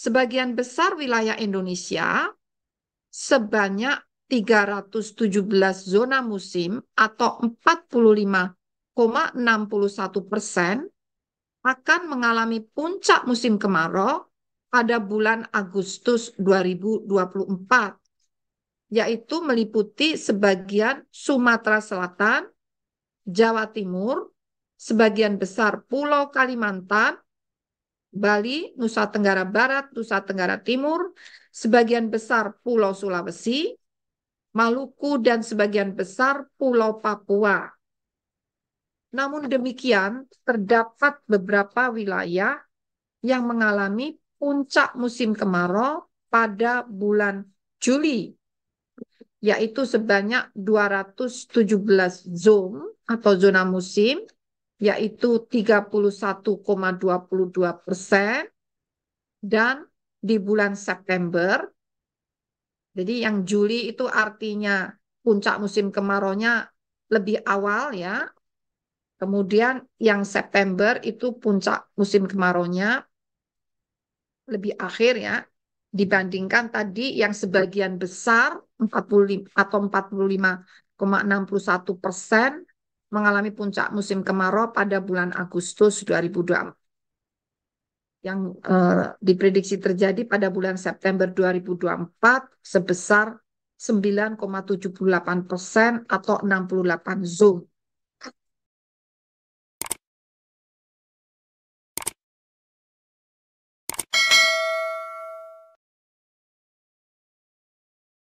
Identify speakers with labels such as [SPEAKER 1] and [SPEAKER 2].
[SPEAKER 1] sebagian besar wilayah Indonesia sebanyak 317 zona musim atau 45,61 persen akan mengalami puncak musim kemarau pada bulan Agustus 2024, yaitu meliputi sebagian Sumatera Selatan, Jawa Timur, sebagian besar Pulau Kalimantan, Bali, Nusa Tenggara Barat, Nusa Tenggara Timur, sebagian besar Pulau Sulawesi, Maluku, dan sebagian besar Pulau Papua. Namun demikian, terdapat beberapa wilayah yang mengalami puncak musim kemarau pada bulan Juli, yaitu sebanyak 217 zone atau zona musim yaitu 31,22 persen, dan di bulan September, jadi yang Juli itu artinya puncak musim kemarau lebih awal ya, kemudian yang September itu puncak musim kemarau lebih akhir ya, dibandingkan tadi yang sebagian besar 45 atau 45,61 persen mengalami puncak musim kemarau pada bulan Agustus 2024 yang eh, diprediksi terjadi pada bulan September 2024 sebesar 9,78 persen atau 68 zone.